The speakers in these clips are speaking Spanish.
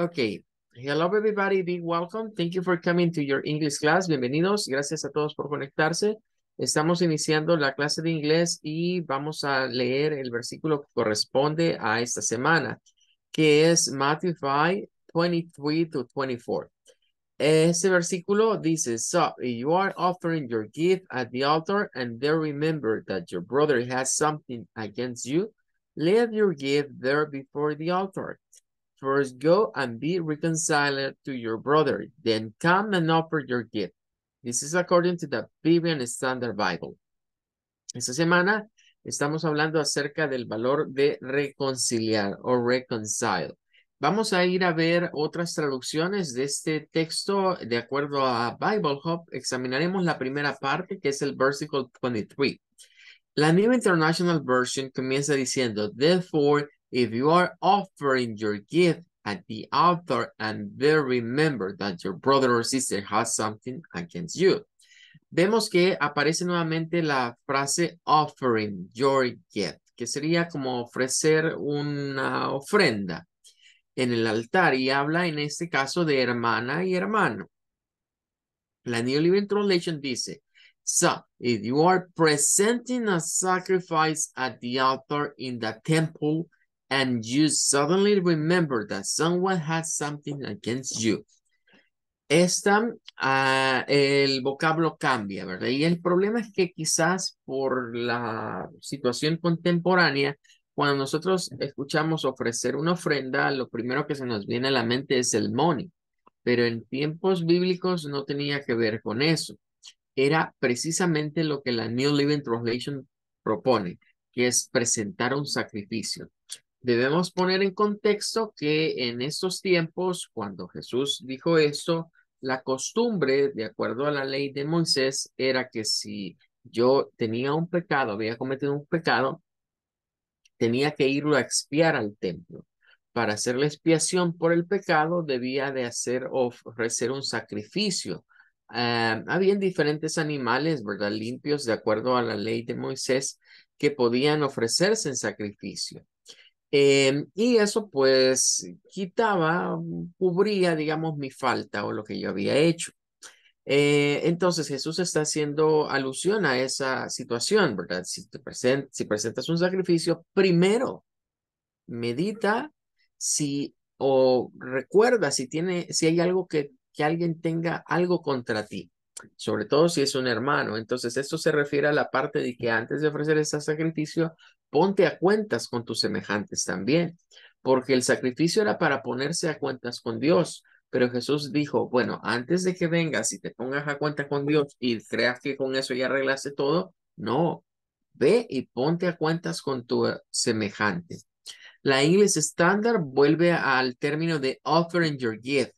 Okay. Hello, everybody. Big welcome. Thank you for coming to your English class. Bienvenidos. Gracias a todos por conectarse. Estamos iniciando la clase de inglés y vamos a leer el versículo que corresponde a esta semana, que es Matthew 5, 23 to 24. Este versículo dice, So, if you are offering your gift at the altar and there remember that your brother has something against you, leave your gift there before the altar First go and be reconciled to your brother, then come and offer your gift. This is according to the Standard Bible. Esta semana estamos hablando acerca del valor de reconciliar o reconcile. Vamos a ir a ver otras traducciones de este texto de acuerdo a Bible Hub. Examinaremos la primera parte que es el versículo 23. La New International Version comienza diciendo, Therefore, If you are offering your gift at the altar and there remember that your brother or sister has something against you. Vemos que aparece nuevamente la frase offering your gift, que sería como ofrecer una ofrenda en el altar y habla en este caso de hermana y hermano. La New Living Translation dice, So, if you are presenting a sacrifice at the altar in the temple, and you suddenly remember that someone has something against you. Esta, ah, el vocablo cambia, ¿verdad? Y el problema es que quizás por la situación contemporánea, cuando nosotros escuchamos ofrecer una ofrenda, lo primero que se nos viene a la mente es el money, pero en tiempos bíblicos no tenía que ver con eso. Era precisamente lo que la New Living Translation propone, que es presentar un sacrificio. Debemos poner en contexto que en estos tiempos, cuando Jesús dijo esto, la costumbre, de acuerdo a la ley de Moisés, era que si yo tenía un pecado, había cometido un pecado, tenía que irlo a expiar al templo. Para hacer la expiación por el pecado, debía de hacer ofrecer un sacrificio. había ah, habían diferentes animales, ¿verdad? Limpios, de acuerdo a la ley de Moisés, que podían ofrecerse en sacrificio. Em, y eso pues quitaba, cubría, digamos, mi falta o lo que yo había hecho. Eh, entonces Jesús está haciendo alusión a esa situación, ¿verdad? Si, si presentas un sacrificio, primero medita si o recuerda si tiene, si hay algo que, que alguien tenga algo contra ti, sobre todo si es un hermano. Entonces esto se refiere a la parte de que antes de ofrecer ese sacrificio, ponte a cuentas con tus semejantes también, porque el sacrificio era para ponerse a cuentas con Dios. Pero Jesús dijo, bueno, antes de que vengas y te pongas a cuenta con Dios y creas que con eso ya arreglaste todo, no, ve y ponte a cuentas con tu eh, semejante. La English Standard vuelve al término de offering your gift.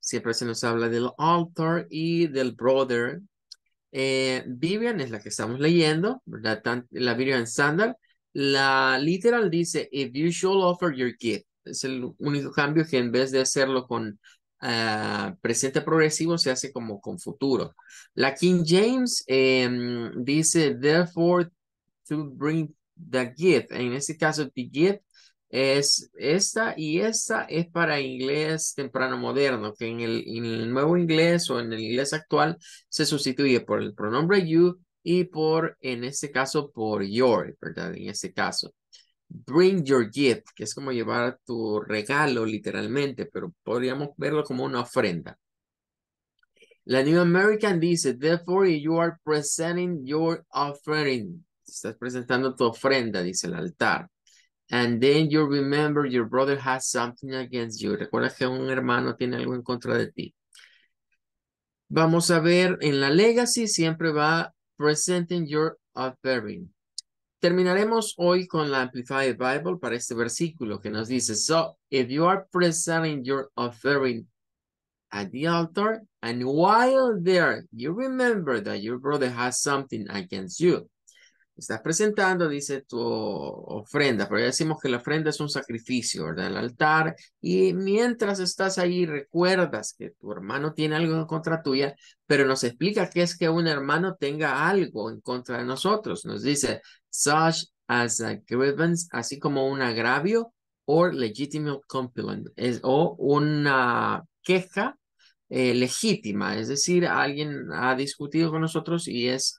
Siempre se nos habla del altar y del brother. Eh, Vivian es la que estamos leyendo, ¿verdad? La Vivian Standard la literal dice, if you shall offer your gift. Es el único cambio que en vez de hacerlo con ah, presente progresivo, se hace como con futuro. La King James em, dice, therefore, to bring the gift. En este caso, the gift es esta y esta es para inglés temprano moderno, que en el nuevo inglés o en el inglés actual se sustituye por el pronombre you y por, en este caso, por your, ¿verdad? En este caso. Bring your gift, que es como llevar tu regalo literalmente, pero podríamos verlo como una ofrenda. La New American dice, therefore you are presenting your offering. Estás presentando tu ofrenda, dice el altar. And then you remember your brother has something against you. Recuerda que un hermano tiene algo en contra de ti. Vamos a ver, en la legacy siempre va presenting your offering. Terminaremos hoy con la Amplified Bible para este versículo que nos dice, so if you are presenting your offering at the altar and while there you remember that your brother has something against you, Estás presentando, dice, tu ofrenda, pero ya decimos que la ofrenda es un sacrificio, del altar. Y mientras estás ahí, recuerdas que tu hermano tiene algo en contra tuya, pero nos explica que es que un hermano tenga algo en contra de nosotros. Nos dice, such as a grievance, así como un agravio, or legitimate complaint, es, o una queja eh, legítima, es decir, alguien ha discutido con nosotros y es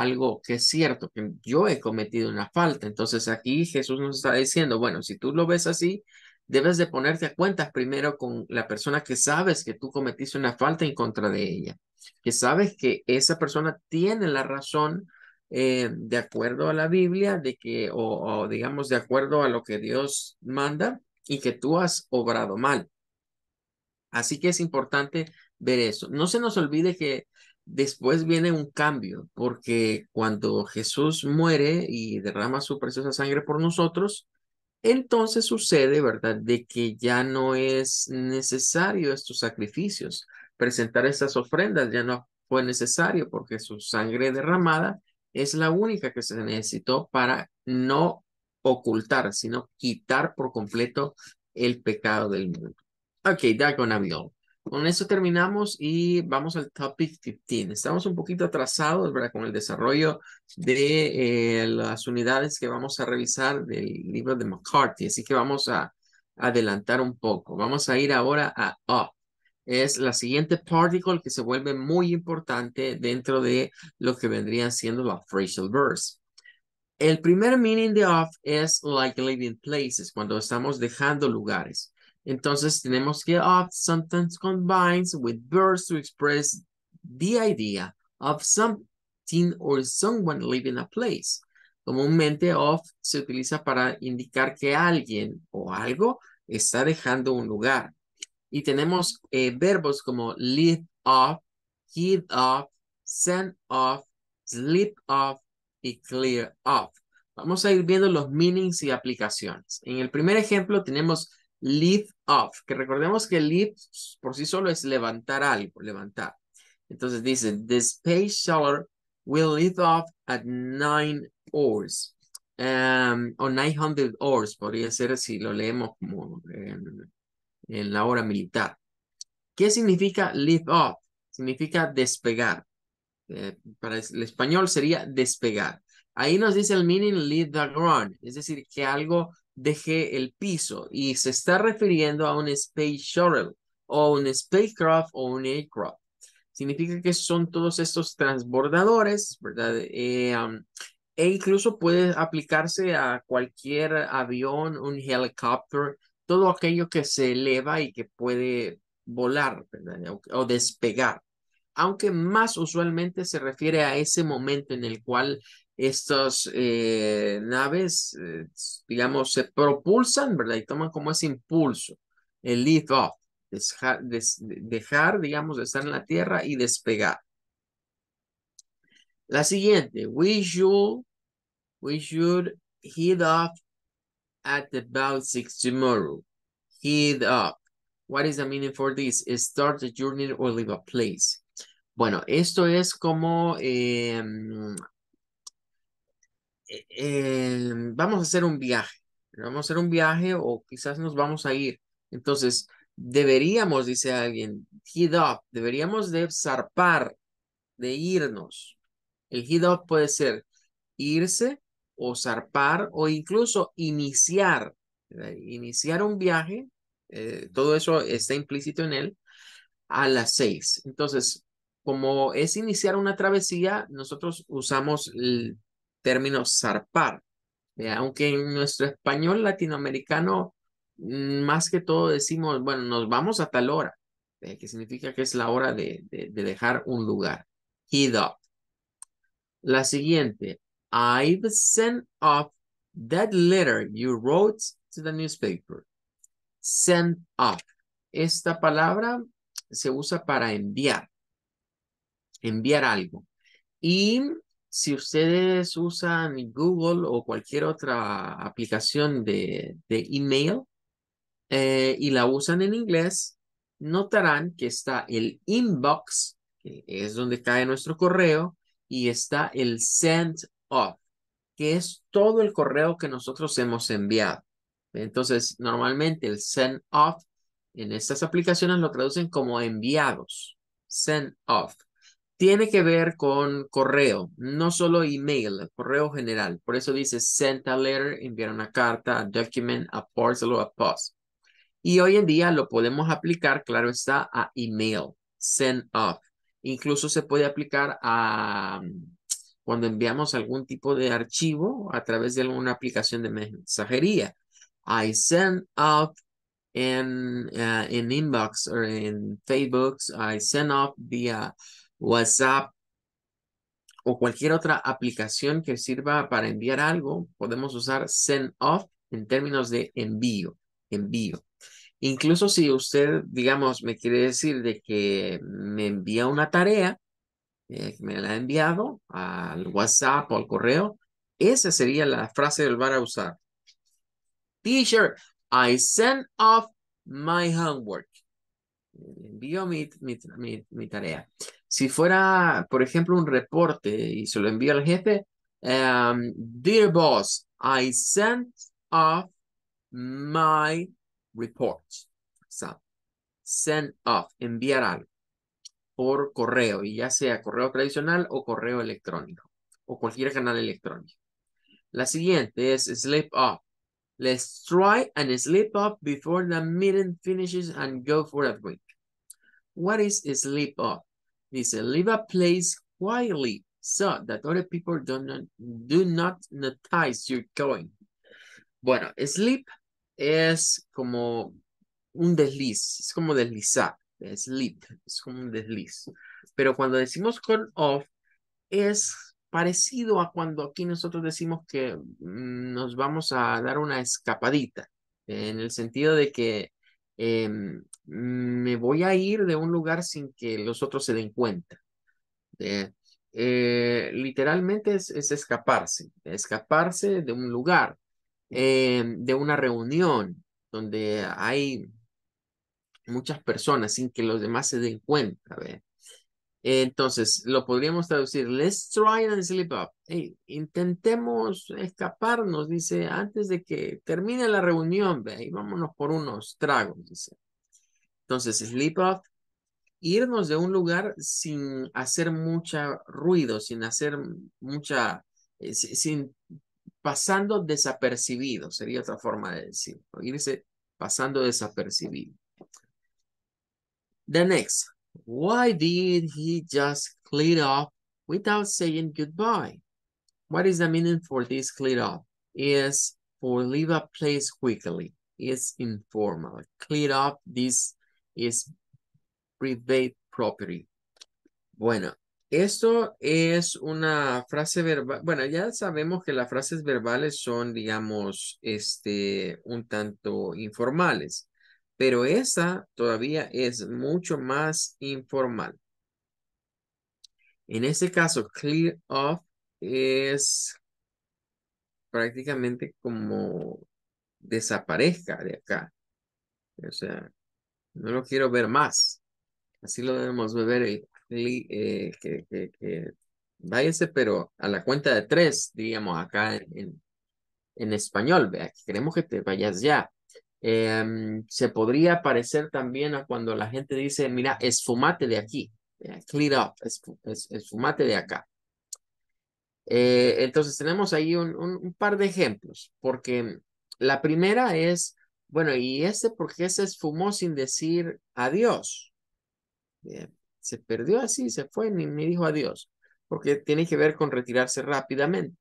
algo que es cierto, que yo he cometido una falta. Entonces aquí Jesús nos está diciendo, bueno, si tú lo ves así, debes de ponerte a cuentas primero con la persona que sabes que tú cometiste una falta en contra de ella, que sabes que esa persona tiene la razón eh, de acuerdo a la Biblia, de que, o digamos, de acuerdo a lo que Dios manda y que tú has obrado mal. Así que es importante ver eso. No se nos olvide que después viene un cambio, porque cuando Jesús muere y derrama su preciosa sangre por nosotros, entonces sucede, ¿verdad?, de que ya no es necesario estos sacrificios, presentar estas ofrendas ya no fue necesario, porque su sangre derramada es la única que se necesitó para no ocultar, sino quitar por completo el pecado del mundo. Okay, that's gonna be con eso terminamos y vamos al topic 15. Estamos un poquito atrasados ¿verdad? con el desarrollo de eh, las unidades que vamos a revisar del libro de McCarthy, así que vamos a adelantar un poco. Vamos a ir ahora a off. Es la siguiente particle que se vuelve muy importante dentro de lo que vendrían siendo la phrasal Verse. El primer meaning de off es like living places, cuando estamos dejando lugares. Entonces tenemos que of sometimes combines with verbs to express the idea of something or someone leaving a place. Comúnmente of se utiliza para indicar que alguien o algo está dejando un lugar. Y tenemos eh, verbos como leave off, get off, send off, sleep off y clear off. Vamos a ir viendo los meanings y aplicaciones. En el primer ejemplo tenemos leave que recordemos que lift por sí solo es levantar algo, levantar. Entonces dice, the space shuttle will lift off at nine hours. Um, o o 900 hours, podría ser si lo leemos como en, la hora militar. ¿Qué significa lift off? Significa despegar. Eh, para el español sería despegar. Ahí nos dice el meaning lift the ground, es decir, que algo deje el piso y se está refiriendo a un space shuttle o un spacecraft o un aircraft. Significa que son todos estos transbordadores, ¿verdad? Eh, e incluso puede aplicarse a cualquier avión, un helicóptero, todo aquello que se eleva y que puede volar ¿verdad? o despegar. Aunque más usualmente se refiere a ese momento en el cual estas eh, naves, eh, digamos, se propulsan, ¿verdad? Y toman como ese impulso, el lift off, dejar, digamos, de estar en la Tierra y despegar. La siguiente, we should, we should head off at about six tomorrow. Head off. What is the meaning for this? Start the journey or leave a place. Bueno, esto es como em, eh, eh, vamos a hacer un viaje, vamos a hacer un viaje o quizás nos vamos a ir. Entonces, deberíamos, dice alguien, head deberíamos de zarpar, de irnos. El head puede ser irse o zarpar o incluso iniciar, iniciar un viaje, eh, todo eso está implícito en él, a las seis. Entonces, como es iniciar una travesía, nosotros usamos el término zarpar. ¿eh? aunque en nuestro español latinoamericano, mm, más que todo decimos, bueno, nos vamos a tal hora, ¿eh? que significa que es la hora de, dejar un lugar. Heed up. La siguiente. I've sent off that letter you wrote to the newspaper. Send off. Esta palabra se usa para enviar. Enviar algo. Y si ustedes usan Google o cualquier otra aplicación de, email eh, y la usan en inglés, notarán que está el inbox, que es donde cae nuestro correo, y está el send off, que es todo el correo que nosotros hemos enviado. Entonces, normalmente el send off en estas aplicaciones lo traducen como enviados, send off tiene que ver con correo, no solo email, correo general. Por eso dice send a letter, enviar una carta, document, a parcel o a post. Y hoy en día lo podemos aplicar, claro está, a email, send off. Incluso se puede aplicar a mm, cuando enviamos algún tipo de archivo a través de alguna aplicación de mensajería. I send off in, in eh, inbox or in Facebook. I send off via WhatsApp o cualquier otra aplicación que sirva para enviar algo, podemos usar send off en términos de envío, envío. Incluso si usted, digamos, me quiere decir de que me envía una tarea, eh, me la ha enviado al WhatsApp o al correo, esa sería la frase del bar a usar. Teacher, I send off my homework. Eh, envío mi tarea. Si fuera, por ejemplo, un reporte y se lo envía al jefe, em, Dear boss, I sent off my report. send off, enviar algo por correo, y ya sea correo tradicional o correo electrónico, o cualquier canal electrónico. La siguiente es slip off. Let's try and sleep off before the meeting finishes and go for a drink. What is slip off? Dice, leave a place quietly so that other people do not, do not notice you're going. Bueno, sleep es como un desliz, es como deslizar, sleep, es como un desliz. Pero cuando decimos con off, es parecido a cuando aquí nosotros decimos que mm, nos vamos a dar una escapadita, en el sentido de que Em, me voy a ir de un lugar sin que los otros se den cuenta. Eh, literalmente es, escaparse, escaparse de un lugar, em, de una reunión donde hay muchas personas sin que los demás se den cuenta. Entonces, lo podríamos traducir, let's try and slip up. intentemos escaparnos, dice, antes de que termine la reunión, ve, y vámonos por unos tragos, dice. Entonces, slip up, irnos de un lugar sin hacer mucho ruido, sin hacer mucha, eh, sin, pasando desapercibido, sería otra forma de decirlo, irse pasando desapercibido. The next, Why did he just clear off without saying goodbye? What is the meaning for this clear off? Is for leave a place quickly. It's informal. Clear off this is private property. Bueno, esto es una frase verbal. Bueno, ya sabemos que las frases verbales son, digamos, este, un tanto informales pero esa todavía es mucho más informal. En este caso, clear off es prácticamente como desaparezca de acá. O sea, no lo quiero ver más. Así lo debemos ver, eh, eh, que, váyase, pero a la cuenta de tres, digamos acá en, español, queremos que te vayas ya. Em, se podría parecer también a cuando la gente dice, mira, esfumate de aquí, eh, clear up, esfumate de acá. Eh, entonces tenemos ahí un, par de ejemplos, porque la primera es, bueno, ¿y este porque qué se esfumó sin decir adiós? se perdió así, se fue, ni, me dijo adiós, porque tiene que ver con retirarse rápidamente.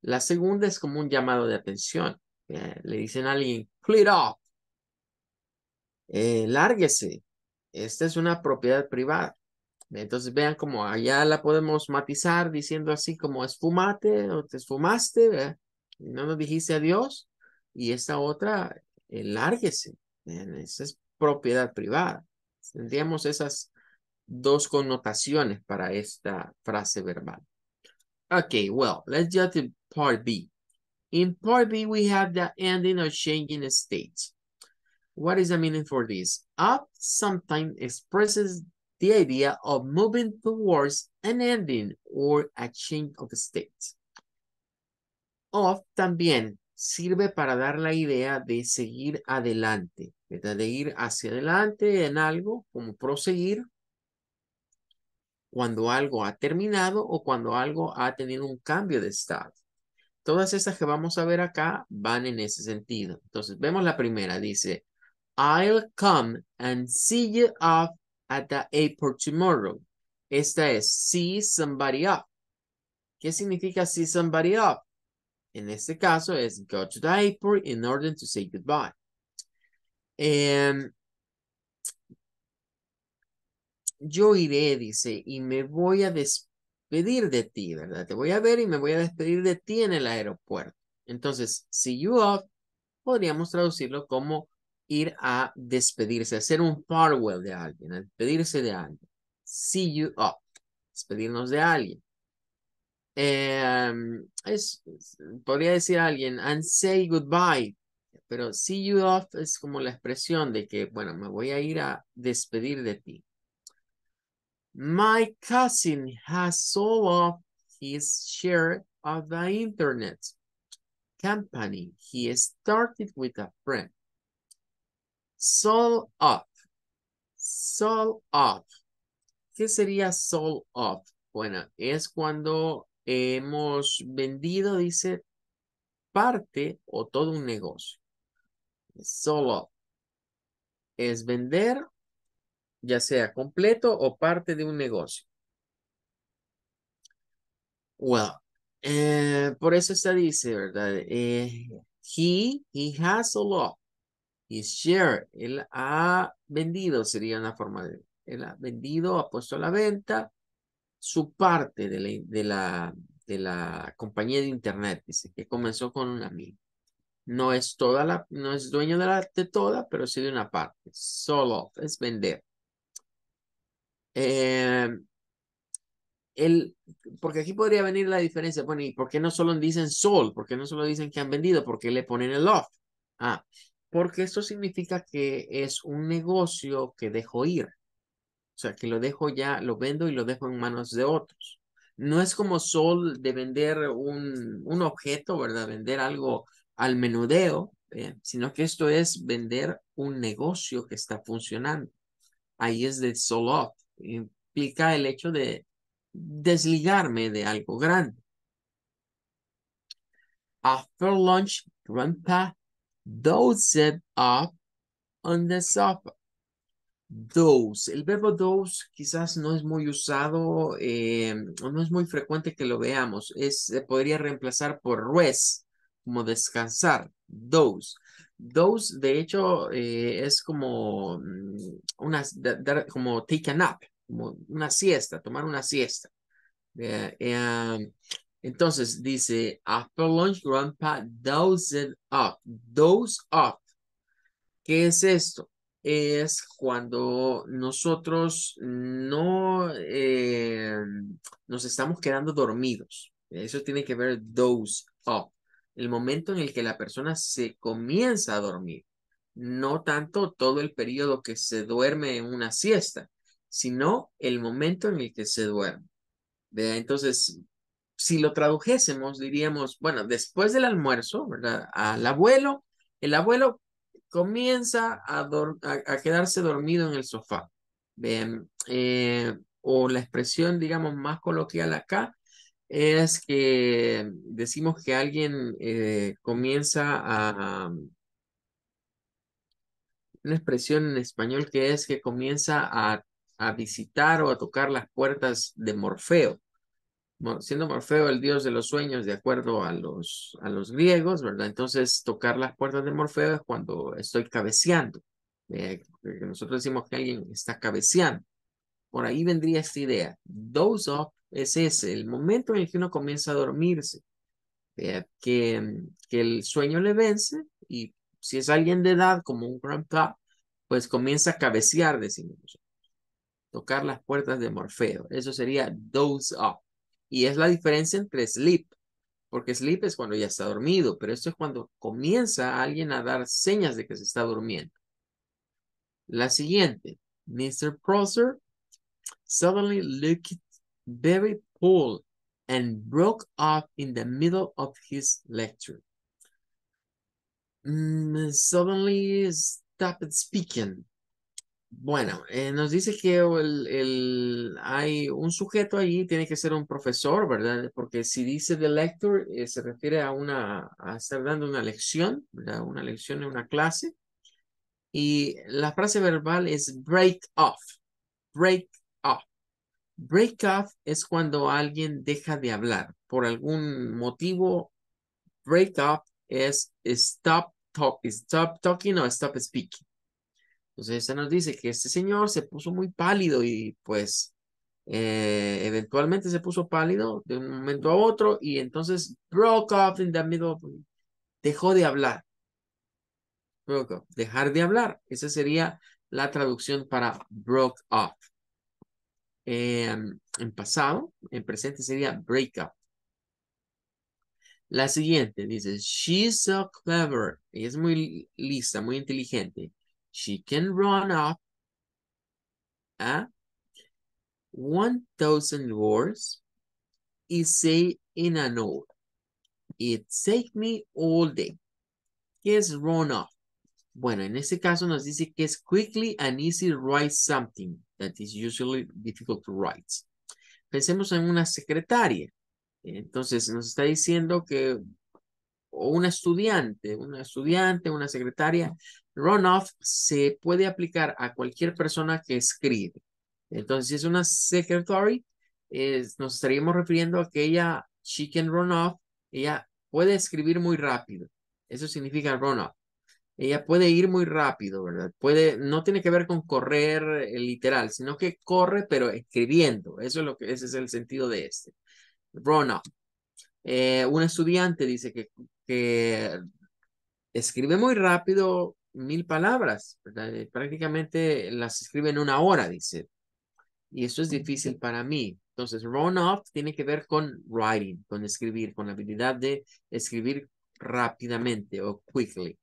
La segunda es como un llamado de atención. Eh, le dicen a alguien, clear up, eh, lárguese, esta es una propiedad privada. Entonces vean cómo allá la podemos matizar diciendo así como esfumate o te esfumaste, no nos dijiste adiós. Y esta otra, eh, esa es propiedad privada. Tendríamos esas dos connotaciones para esta frase verbal. Okay, well, let's go to part B. In part B, we have the ending of changing states. What is the meaning for this? Up sometimes expresses the idea of moving towards an ending or a change of state. Of también sirve para dar la idea de seguir adelante, de ir hacia adelante en algo, como proseguir, cuando algo ha terminado o cuando algo ha tenido un cambio de estado. Todas estas que vamos a ver acá van en ese sentido. Entonces, vemos la primera, dice, I'll come and see you off at the airport tomorrow. Esta es see somebody off. ¿Qué significa see somebody off? En este caso es go to the airport in order to say goodbye. Em, yo iré, dice, y me voy a despedir de ti, ¿verdad? Te voy a ver y me voy a despedir de ti en el aeropuerto. Entonces, see you off, podríamos traducirlo como ir a despedirse, hacer un farewell de alguien, despedirse de alguien. See you off. despedirnos de alguien. Em, es, podría decir a alguien, and say goodbye, pero see you off es como la expresión de que, bueno, me voy a ir a despedir de ti. My cousin has sold off his share of the internet company he started with a friend. Sold off. Sold off. ¿Qué sería sold off? Bueno, es cuando hemos vendido, dice, parte o todo un negocio. Sold off. Es vender, ya sea completo o parte de un negocio. Well, eh, por eso está dice, ¿verdad? Eh, he, he has sold off share, él ha vendido, sería una forma de, él ha vendido, ha puesto a la venta su parte de la, de la, de compañía de internet, dice, que comenzó con un amigo No es toda la, no es dueño de la de toda, pero sí de una parte. Solo es vender. el, em, porque aquí podría venir la diferencia. Bueno, ¿y por qué no solo dicen sol? ¿Por qué no solo dicen que han vendido? Porque le ponen el off? Ah, porque esto significa que es un negocio que dejo ir. O sea, que lo dejo ya, lo vendo y lo dejo en manos de otros. No es como Sol de vender un, un objeto, ¿verdad? Vender algo al menudeo, ¿eh? sino que esto es vender un negocio que está funcionando. Ahí es de Sol Implica el hecho de desligarme de algo grande. After lunch, grandpa set up on the sofa. Those, el verbo those quizás no es muy usado em, no es muy frecuente que lo veamos. Es, se podría reemplazar por rest, como descansar. Those. Those, de hecho, eh, es como, mm, una, como take a nap, como una siesta, tomar una siesta. Eh, em, entonces dice, after lunch, grandpa dozed up. Doze up. ¿Qué es esto? Es cuando nosotros no eh, nos estamos quedando dormidos. Eso tiene que ver doze up. El momento en el que la persona se comienza a dormir. No tanto todo el periodo que se duerme en una siesta, sino el momento en el que se duerme. ¿Ve? Entonces, si lo tradujésemos, diríamos, bueno, después del almuerzo, ¿verdad? Al abuelo, el abuelo comienza a, quedarse dormido en el sofá. Eh, o la expresión, digamos, más coloquial acá es que decimos que alguien eh, comienza a, um, Una expresión en español que es que comienza a, a visitar o a tocar las puertas de Morfeo siendo Morfeo el dios de los sueños de acuerdo a los, a los griegos, ¿verdad? Entonces, tocar las puertas de Morfeo es cuando estoy cabeceando. Eh, eh, nosotros decimos que alguien está cabeceando. Por ahí vendría esta idea. Doze up es ese, el momento en el que uno comienza a dormirse, eh, que, que el sueño le vence y si es alguien de edad, como un grandpa, pues comienza a cabecear, decimos nosotros. Tocar las puertas de Morfeo. Eso sería doze up. Y es la diferencia entre sleep, porque sleep es cuando ya está dormido, pero esto es cuando comienza alguien a dar señas de que se está durmiendo. La siguiente, Mr. Prosser suddenly looked very pale and broke off in the middle of his lecture. Mm, suddenly stopped speaking bueno, eh, nos dice que el, hay un sujeto ahí, tiene que ser un profesor, ¿verdad? Porque si dice the lector, eh, se refiere a, una, a estar dando una lección, ¿verdad? Una lección en una clase. Y la frase verbal es break off, break off. Break off es cuando alguien deja de hablar por algún motivo. Break off es stop, talk, stop talking o stop speaking. Entonces esta nos dice que este señor se puso muy pálido y pues eh, eventualmente se puso pálido de un momento a otro y entonces broke off in the middle of, dejó de hablar. dejar de hablar. Esa sería la traducción para broke off. Em, en pasado, en presente sería break up. La siguiente dice, she's so clever. Ella es muy lista, muy inteligente she can run off 1,000 words say in an hour. It take me all day. ¿Qué es run off? Bueno, en este caso nos dice que es quickly and easy write something that is usually difficult to write. Pensemos en una secretaria. Entonces nos está diciendo que o una estudiante, una estudiante, una secretaria Runoff se puede aplicar a cualquier persona que escribe. Entonces, si es una secretary, nos estaríamos refiriendo a que ella, she can run off, ella puede escribir muy rápido. Eso significa run off. Ella puede ir muy rápido, ¿verdad? Puede, no tiene que ver con correr eh, literal, sino que corre pero escribiendo. Eso es lo que, ese es el sentido de este. Run off. Eh, un estudiante dice que, que escribe muy rápido mil palabras, eh, prácticamente las escribe en una hora, dice. Y eso es difícil para mí. Entonces, runoff tiene que ver con writing, con escribir, con la habilidad de escribir rápidamente o quickly.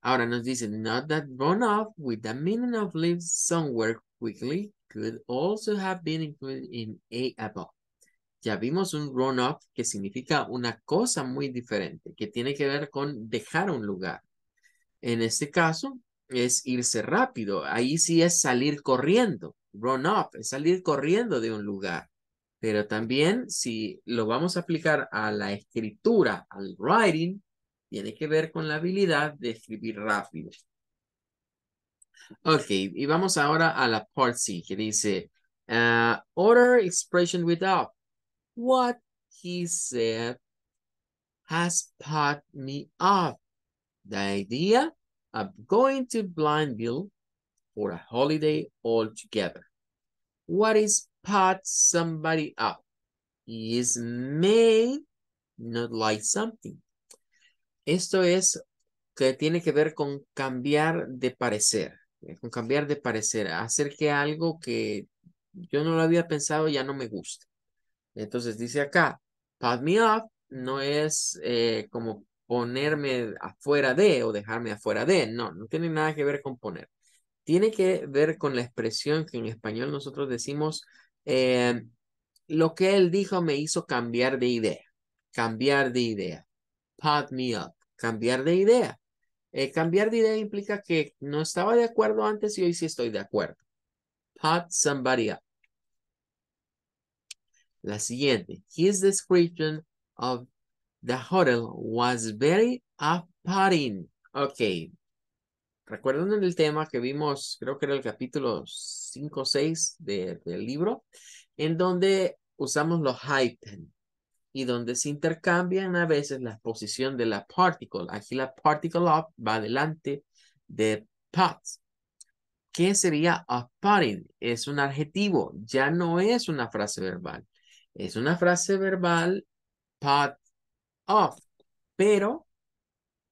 Ahora nos dice not that runoff with the meaning of live somewhere quickly could also have been included in A above. Ya vimos un runoff que significa una cosa muy diferente, que tiene que ver con dejar un lugar en este caso es irse rápido. Ahí sí es salir corriendo. Run up, es salir corriendo de un lugar. Pero también si lo vamos a aplicar a la escritura, al writing, tiene que ver con la habilidad de escribir rápido. Ok, y vamos ahora a la part C que dice uh, order expression without. What he said has put me off the idea of going to Blindville for a holiday together. What is pot somebody up? Is made, not like something. Esto es que tiene que ver con cambiar de parecer, con cambiar de parecer, hacer que algo que yo no lo había pensado ya no me gusta. Entonces dice acá, pat me up no es eh, como ponerme afuera de o dejarme afuera de. No, no tiene nada que ver con poner. Tiene que ver con la expresión que en español nosotros decimos, eh, lo que él dijo me hizo cambiar de idea, cambiar de idea, Put me up, cambiar de idea. Eh, cambiar de idea implica que no estaba de acuerdo antes y hoy sí estoy de acuerdo. Put somebody up. La siguiente, his description of The hotel was very apparent. putting Ok. Recuerdan el tema que vimos, creo que era el capítulo 5 o 6 del libro, en donde usamos los hyphen y donde se intercambian a veces la posición de la particle. Aquí la particle up va delante de pot. ¿Qué sería up Es un adjetivo, ya no es una frase verbal. Es una frase verbal, pot off. Pero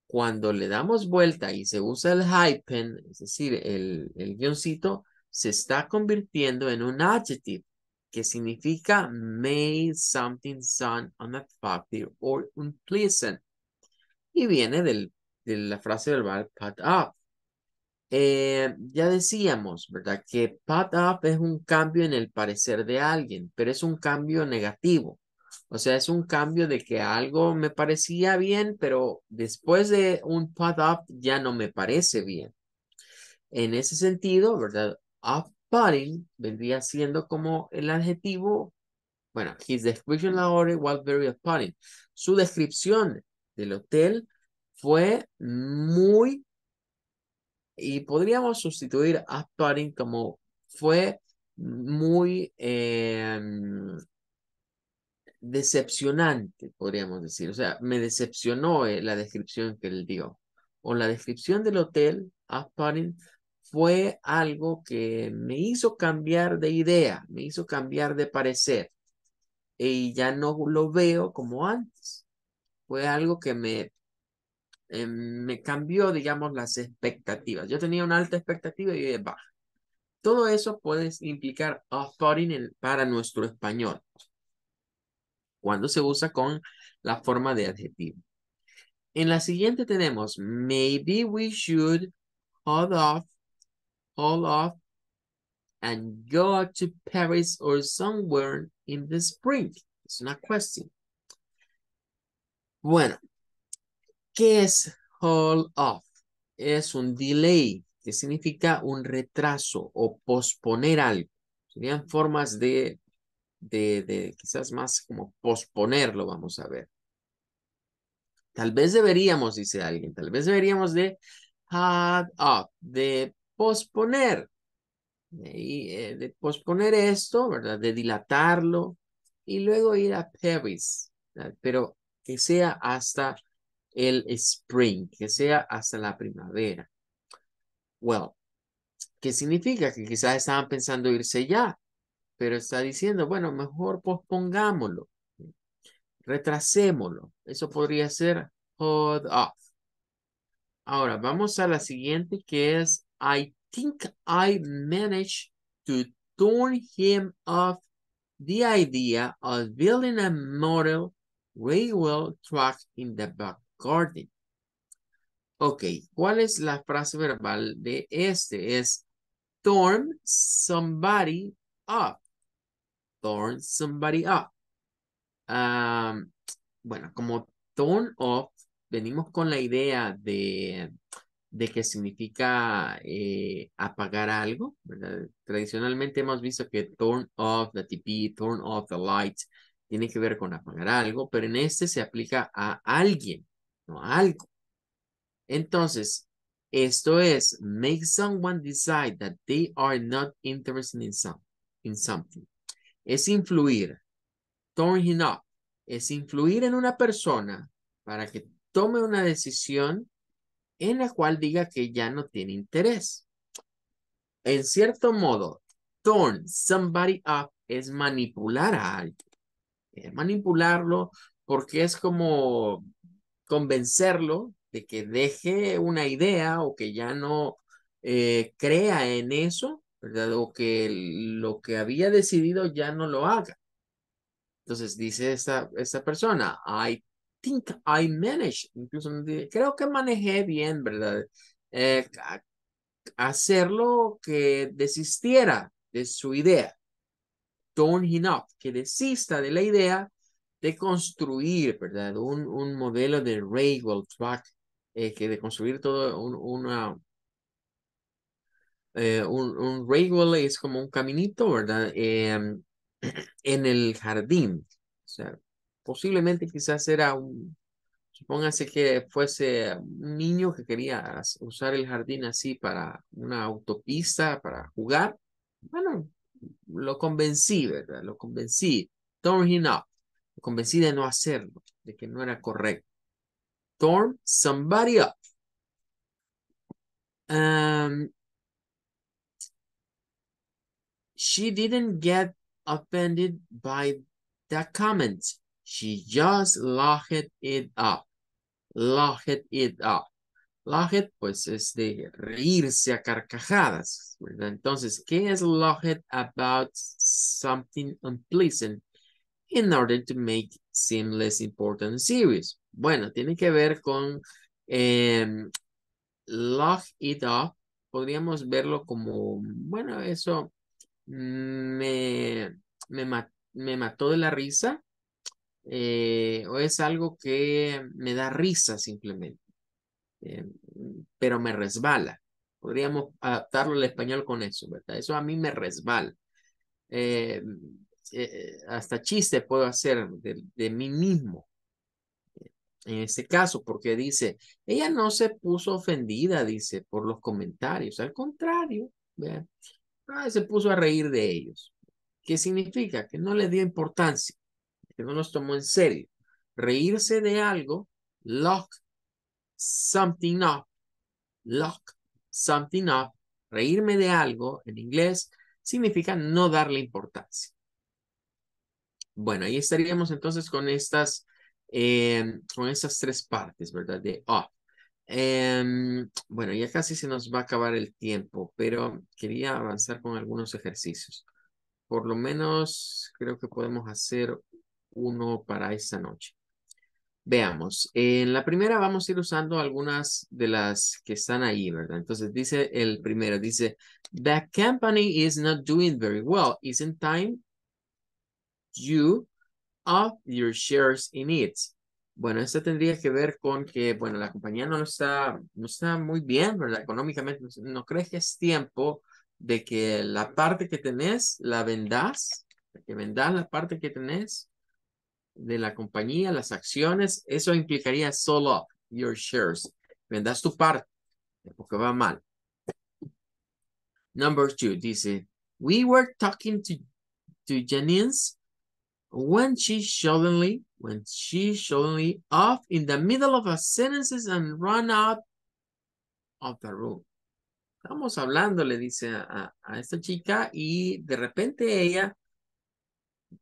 cuando le damos vuelta y se usa el hyphen, es decir, el, guioncito, se está convirtiendo en un adjective que significa made something sound unattractive or unpleasant. Y viene de la frase verbal pat up. Eh, ya decíamos, ¿verdad? Que pat up es un cambio en el parecer de alguien, pero es un cambio negativo. O sea, es un cambio de que algo me parecía bien, pero después de un put up ya no me parece bien. En ese sentido, ¿verdad? Up putting vendría siendo como el adjetivo, bueno, his description of was very up putting. Su descripción del hotel fue muy y podríamos sustituir up putting como fue muy em, decepcionante, podríamos decir. O sea, me decepcionó eh, la descripción que él dio. O la descripción del hotel, Asparin, fue algo que me hizo cambiar de idea, me hizo cambiar de parecer. Y ya no lo veo como antes. Fue algo que me, em, me cambió, digamos, las expectativas. Yo tenía una alta expectativa y baja. Todo eso puede implicar off para nuestro español cuando se usa con la forma de adjetivo. En la siguiente tenemos, maybe we should hold off, hold off, and go to Paris or somewhere in the spring. Es una question. Bueno, ¿qué es hold off? Es un delay, que significa un retraso o posponer algo. Serían formas de de, quizás más como posponerlo, vamos a ver. Tal vez deberíamos, dice alguien, tal vez deberíamos de had up, de posponer, de, eh, de posponer esto, ¿verdad? De dilatarlo y luego ir a Paris, pero que sea hasta el spring, que sea hasta la primavera. Well, ¿qué significa? Que quizás estaban pensando irse ya, pero está diciendo, bueno, mejor pospongámoslo, retrasémoslo. Eso podría ser hold off. Ahora, vamos a la siguiente que es, I think I managed to turn him off the idea of building a model railway track in the back garden. Ok, ¿cuál es la frase verbal de este? Es turn somebody off turn somebody up. bueno, como turn off, venimos con la idea de, de que significa eh, apagar algo. Tradicionalmente hemos visto que turn off the TV, turn off the light, tiene que ver con apagar algo, pero en este se aplica a alguien, no a algo. Entonces, esto es make someone decide that they are not interested in something es influir. Turn up es influir en una persona para que tome una decisión en la cual diga que ya no tiene interés. En cierto modo, turn somebody up es manipular a alguien. manipularlo porque es como convencerlo de que deje una idea o que ya no eh, crea en eso ¿verdad? O que lo que había decidido ya no lo haga. Entonces dice esta, esta persona, I think I managed, incluso creo que manejé bien, ¿verdad? Eh, hacerlo que desistiera de su idea. Don't not que desista de la idea de construir, ¿verdad? Un, un modelo de Ray track, eh, que de construir todo un, una, eh, un, un railway es como un caminito, ¿verdad? Em, en el jardín. O sea, posiblemente quizás era un, supóngase que fuese un niño que quería usar el jardín así para una autopista, para jugar. Bueno, lo convencí, ¿verdad? Lo convencí. Torn him up. Lo convencí de no hacerlo, de que no era correcto. Torn somebody up. Um, she didn't get offended by that comment. She just laughed it up. Laughed it up. Laughed, pues, es de reírse a carcajadas, ¿verdad? Entonces, ¿qué es laughed about something unpleasant in order to make seem less important and serious? Bueno, tiene que ver con eh, laugh it up. Podríamos verlo como, bueno, eso me, mató de la risa eh, o es algo que me da risa simplemente, eh, pero me resbala. Podríamos adaptarlo al español con eso, ¿verdad? Eso a mí me resbala. Eh, hasta chiste puedo hacer de, mí mismo. En este caso, porque dice, ella no se puso ofendida, dice, por los comentarios. Al contrario, ¿verdad? Ah, se puso a reír de ellos. ¿Qué significa? Que no le dio importancia, que no los tomó en serio. Reírse de algo, lock something up, lock something up, reírme de algo en inglés significa no darle importancia. Bueno, ahí estaríamos entonces con estas, eh, con estas tres partes, ¿verdad? De up. Em, bueno, ya casi se nos va a acabar el tiempo, pero quería avanzar con algunos ejercicios. Por lo menos creo que podemos hacer uno para esta noche. Veamos, en la primera vamos a ir usando algunas de las que están ahí, ¿verdad? Entonces dice el primero, dice, the company is not doing very well. Isn't time you of your shares in it? Bueno, esto tendría que ver con que, bueno, la compañía no está, no está muy bien, ¿verdad? Económicamente, ¿no crees que es tiempo de que la parte que tenés la vendas Que vendás la parte que tenés de la compañía, las acciones, eso implicaría solo your shares. Vendás tu parte, porque va mal. Number two, dice, we were talking to, to Janine's when she suddenly, when she suddenly off in the middle of a sentences and run out of the room. Estamos hablando, le dice a, a esta chica y de repente ella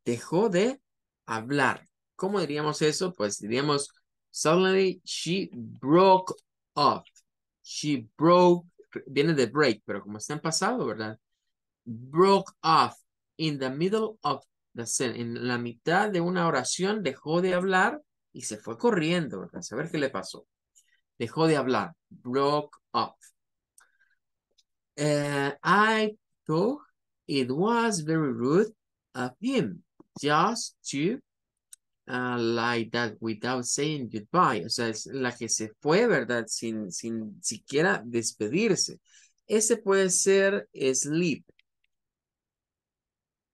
dejó de hablar. ¿Cómo diríamos eso? Pues diríamos, suddenly she broke off. She broke, viene de break, pero como está en pasado, ¿verdad? Broke off in the middle of en la mitad de una oración dejó de hablar y se fue corriendo, A ver qué le pasó. Dejó de hablar. Broke off. Eh, I thought it was very rude of him just to uh, like that without saying goodbye. O sea, es la que se fue, ¿verdad? Sin, sin siquiera despedirse. Ese puede ser sleep.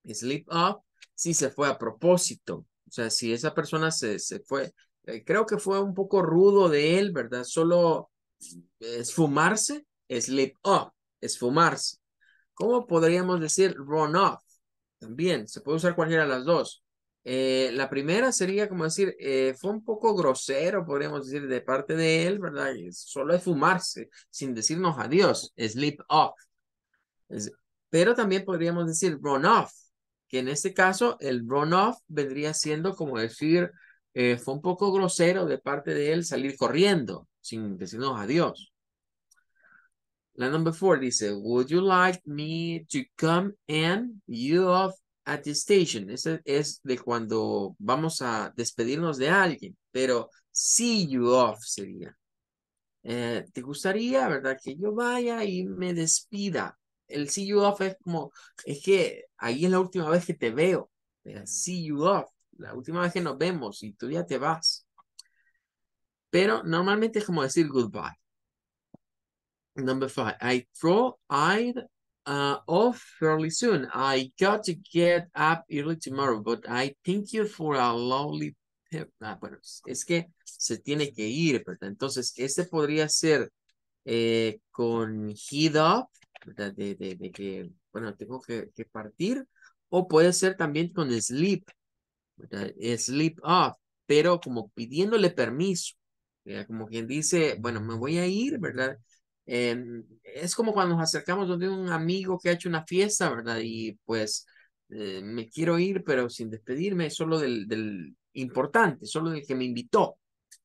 Sleep up si se fue a propósito, o sea, si esa persona se, fue, eh, creo que fue un poco rudo de él, ¿verdad? Solo esfumarse, slip off, esfumarse. ¿Cómo podríamos decir run off? También se puede usar cualquiera de las dos. Eh, la primera sería como decir, eh, fue un poco grosero, podríamos decir, de parte de él, ¿verdad? Solo esfumarse, sin decirnos adiós, slip off. pero también podríamos decir run off, que en este caso el runoff vendría siendo como decir, eh, fue un poco grosero de parte de él salir corriendo sin decirnos adiós. La number four dice, would you like me to come and you off at the station? Ese es de cuando vamos a despedirnos de alguien, pero see you off sería. Eh, ¿Te gustaría, verdad, que yo vaya y me despida? el see you off es como, es que ahí es la última vez que te veo. see you off, la última vez que nos vemos y tú ya te vas. Pero normalmente es como decir goodbye. Number five, I throw eyed uh, off fairly soon. I got to get up early tomorrow, but I thank you for a lovely Ah, bueno, es que se tiene que ir, ¿verdad? Entonces, este podría ser eh, con heat up de, de, de que, bueno, tengo que, partir, o puede ser también con sleep, Sleep off, pero como pidiéndole permiso, como quien dice, bueno, me voy a ir, ¿verdad? Em, es como cuando nos acercamos donde un amigo que ha hecho una fiesta, ¿verdad? Y pues eh, me quiero ir, pero sin despedirme, solo del, del importante, solo del que me invitó.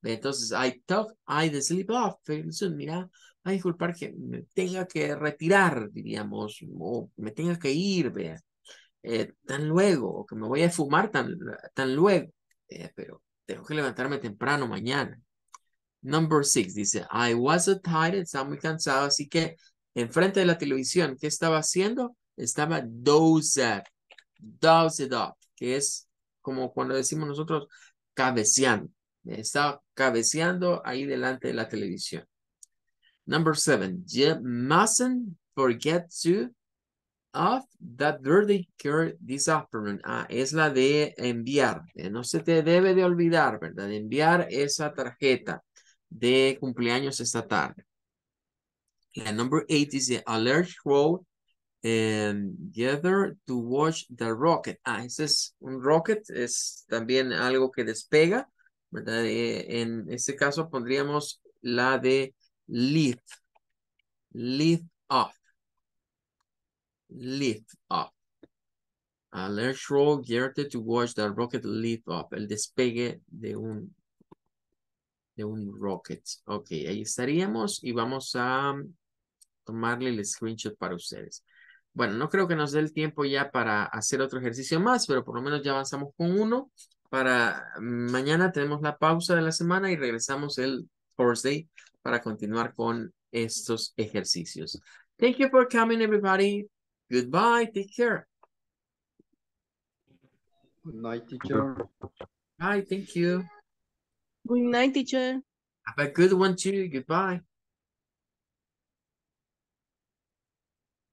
Entonces, I talk I the sleep off. Mira, Ay, disculpar que me tenga que retirar, diríamos, o me tenga que ir, vea, eh, tan luego, o que me voy a fumar tan, tan luego, eh, pero tengo que levantarme temprano mañana. Number six dice, I was tired, estaba muy cansado, así que enfrente de la televisión, ¿qué estaba haciendo? Estaba dos dozed up, que es como cuando decimos nosotros cabeceando. Estaba cabeceando ahí delante de la televisión. Number seven, you mustn't forget to off that dirty care this afternoon. Ah, es la de enviar. Eh, no se te debe de olvidar, ¿verdad? De enviar esa tarjeta de cumpleaños esta tarde. La number eight is the alert roll and um, gather to watch the rocket. Ah, ese es un rocket, es también algo que despega, ¿verdad? Eh, en este caso pondríamos la de lift, lift off, lift off. Alert ah, Roll to watch the rocket lift off. El despegue de un, de un rocket. Ok, ahí estaríamos y vamos a tomarle el screenshot para ustedes. Bueno, no creo que nos dé el tiempo ya para hacer otro ejercicio más, pero por lo menos ya avanzamos con uno. Para mm, mañana tenemos la pausa de la semana y regresamos el Thursday para continuar con estos ejercicios. Thank you for coming, everybody. Goodbye. Take care. Good night, teacher. Bye. Thank you. Good night, teacher. Have a good one, too. Goodbye.